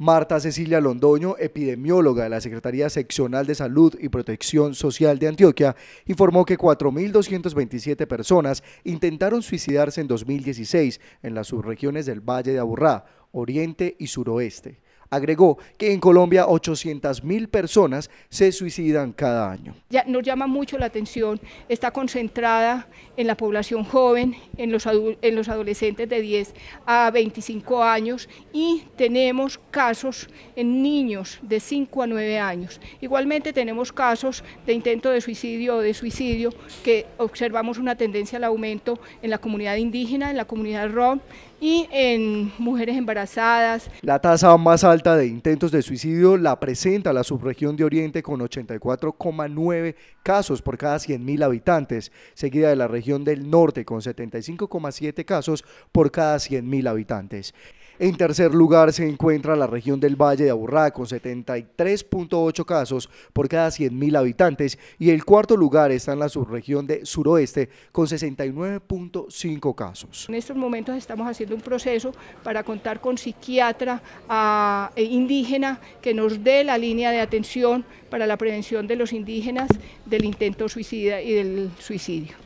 Marta Cecilia Londoño, epidemióloga de la Secretaría Seccional de Salud y Protección Social de Antioquia, informó que 4.227 personas intentaron suicidarse en 2016 en las subregiones del Valle de Aburrá, Oriente y Suroeste. Agregó que en Colombia 800.000 personas se suicidan cada año. Ya nos llama mucho la atención, está concentrada en la población joven, en los, en los adolescentes de 10 a 25 años y tenemos casos en niños de 5 a 9 años. Igualmente tenemos casos de intento de suicidio o de suicidio que observamos una tendencia al aumento en la comunidad indígena, en la comunidad rom, y en mujeres embarazadas. La tasa más alta de intentos de suicidio la presenta la subregión de Oriente con 84,9 casos por cada 100.000 habitantes, seguida de la región del Norte con 75,7 casos por cada 100.000 habitantes. En tercer lugar se encuentra la región del Valle de Aburrá con 73.8 casos por cada 100.000 habitantes y el cuarto lugar está en la subregión de Suroeste con 69.5 casos. En estos momentos estamos haciendo un proceso para contar con psiquiatra ah, e indígena que nos dé la línea de atención para la prevención de los indígenas del intento suicida y del suicidio.